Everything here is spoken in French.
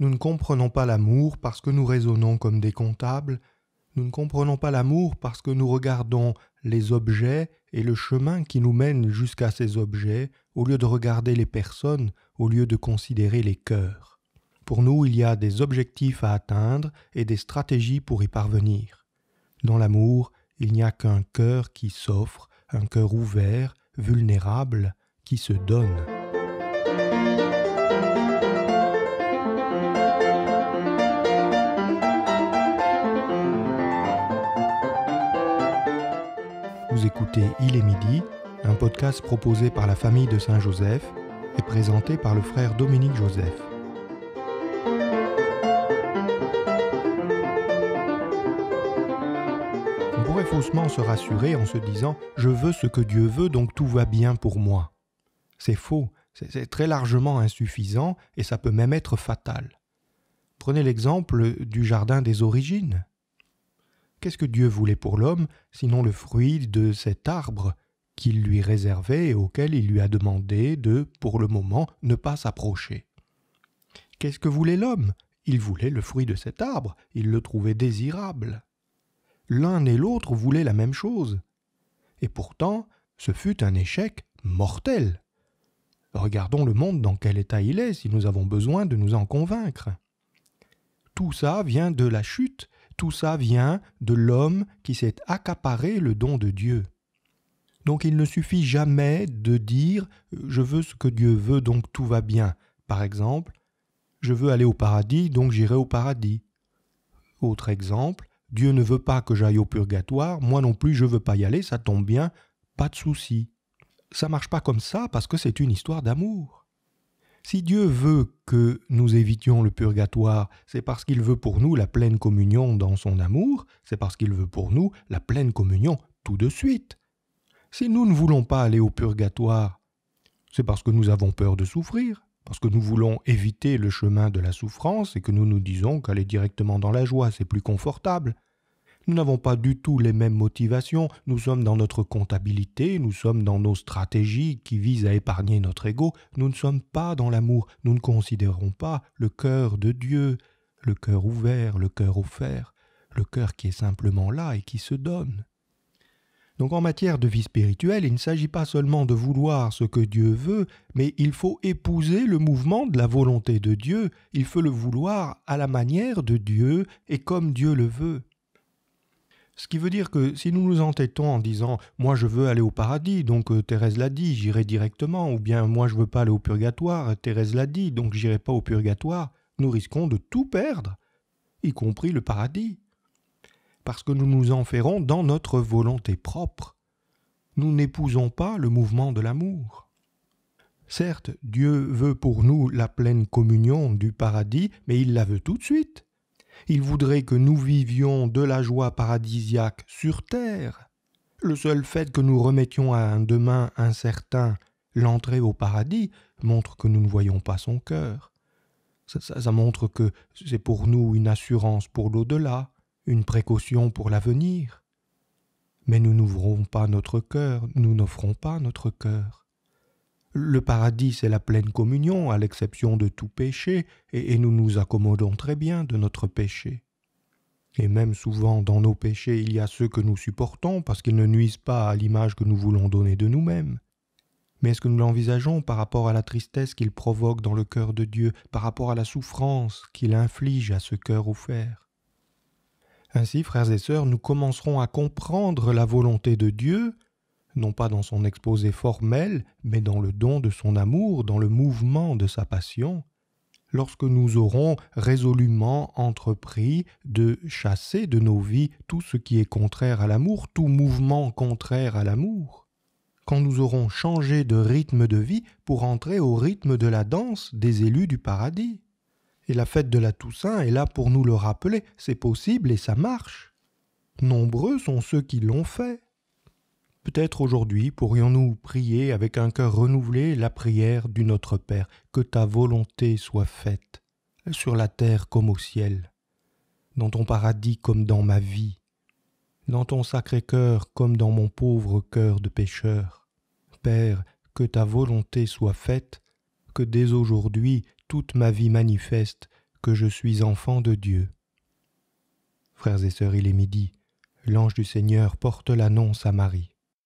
Nous ne comprenons pas l'amour parce que nous raisonnons comme des comptables, nous ne comprenons pas l'amour parce que nous regardons les objets et le chemin qui nous mène jusqu'à ces objets, au lieu de regarder les personnes, au lieu de considérer les cœurs. Pour nous, il y a des objectifs à atteindre et des stratégies pour y parvenir. Dans l'amour, il n'y a qu'un cœur qui s'offre, un cœur ouvert, vulnérable, qui se donne. Il est midi, un podcast proposé par la famille de Saint-Joseph et présenté par le frère Dominique Joseph. On pourrait faussement se rassurer en se disant ⁇ Je veux ce que Dieu veut, donc tout va bien pour moi ⁇ C'est faux, c'est très largement insuffisant et ça peut même être fatal. Prenez l'exemple du Jardin des Origines qu'est-ce que Dieu voulait pour l'homme, sinon le fruit de cet arbre qu'il lui réservait et auquel il lui a demandé de, pour le moment, ne pas s'approcher. Qu'est-ce que voulait l'homme Il voulait le fruit de cet arbre, il le trouvait désirable. L'un et l'autre voulaient la même chose. Et pourtant, ce fut un échec mortel. Regardons le monde dans quel état il est si nous avons besoin de nous en convaincre tout ça vient de la chute, tout ça vient de l'homme qui s'est accaparé le don de Dieu. Donc il ne suffit jamais de dire euh, je veux ce que Dieu veut, donc tout va bien. Par exemple, je veux aller au paradis, donc j'irai au paradis. Autre exemple, Dieu ne veut pas que j'aille au purgatoire, moi non plus je ne veux pas y aller, ça tombe bien, pas de souci. Ça marche pas comme ça parce que c'est une histoire d'amour. Si Dieu veut que nous évitions le purgatoire, c'est parce qu'il veut pour nous la pleine communion dans son amour, c'est parce qu'il veut pour nous la pleine communion tout de suite. Si nous ne voulons pas aller au purgatoire, c'est parce que nous avons peur de souffrir, parce que nous voulons éviter le chemin de la souffrance et que nous nous disons qu'aller directement dans la joie, c'est plus confortable. Nous n'avons pas du tout les mêmes motivations, nous sommes dans notre comptabilité, nous sommes dans nos stratégies qui visent à épargner notre ego, nous ne sommes pas dans l'amour, nous ne considérons pas le cœur de Dieu, le cœur ouvert, le cœur offert, le cœur qui est simplement là et qui se donne. Donc en matière de vie spirituelle, il ne s'agit pas seulement de vouloir ce que Dieu veut, mais il faut épouser le mouvement de la volonté de Dieu, il faut le vouloir à la manière de Dieu et comme Dieu le veut. Ce qui veut dire que si nous nous entêtons en disant ⁇ moi je veux aller au paradis, donc euh, Thérèse l'a dit, j'irai directement ⁇ ou bien ⁇ moi je veux pas aller au purgatoire, Thérèse l'a dit, donc j'irai pas au purgatoire ⁇ nous risquons de tout perdre, y compris le paradis, parce que nous nous enferrons dans notre volonté propre. Nous n'épousons pas le mouvement de l'amour. Certes, Dieu veut pour nous la pleine communion du paradis, mais il la veut tout de suite. Il voudrait que nous vivions de la joie paradisiaque sur terre. Le seul fait que nous remettions à un demain incertain l'entrée au paradis montre que nous ne voyons pas son cœur. Ça, montre que c'est pour nous une assurance pour l'au-delà, une précaution pour l'avenir. Mais nous n'ouvrons pas notre cœur, nous n'offrons pas notre cœur. Le paradis, c'est la pleine communion, à l'exception de tout péché, et, et nous nous accommodons très bien de notre péché. Et même souvent dans nos péchés, il y a ceux que nous supportons parce qu'ils ne nuisent pas à l'image que nous voulons donner de nous-mêmes. Mais est-ce que nous l'envisageons par rapport à la tristesse qu'il provoque dans le cœur de Dieu, par rapport à la souffrance qu'il inflige à ce cœur offert Ainsi, frères et sœurs, nous commencerons à comprendre la volonté de Dieu non pas dans son exposé formel, mais dans le don de son amour, dans le mouvement de sa passion, lorsque nous aurons résolument entrepris de chasser de nos vies tout ce qui est contraire à l'amour, tout mouvement contraire à l'amour, quand nous aurons changé de rythme de vie pour entrer au rythme de la danse des élus du paradis. Et la fête de la Toussaint est là pour nous le rappeler, c'est possible et ça marche. Nombreux sont ceux qui l'ont fait. Peut-être aujourd'hui pourrions-nous prier avec un cœur renouvelé la prière du Notre Père, que ta volonté soit faite, sur la terre comme au ciel, dans ton paradis comme dans ma vie, dans ton sacré cœur comme dans mon pauvre cœur de pécheur. Père, que ta volonté soit faite, que dès aujourd'hui toute ma vie manifeste que je suis enfant de Dieu. Frères et sœurs, il est midi. L'ange du Seigneur porte l'annonce à Marie.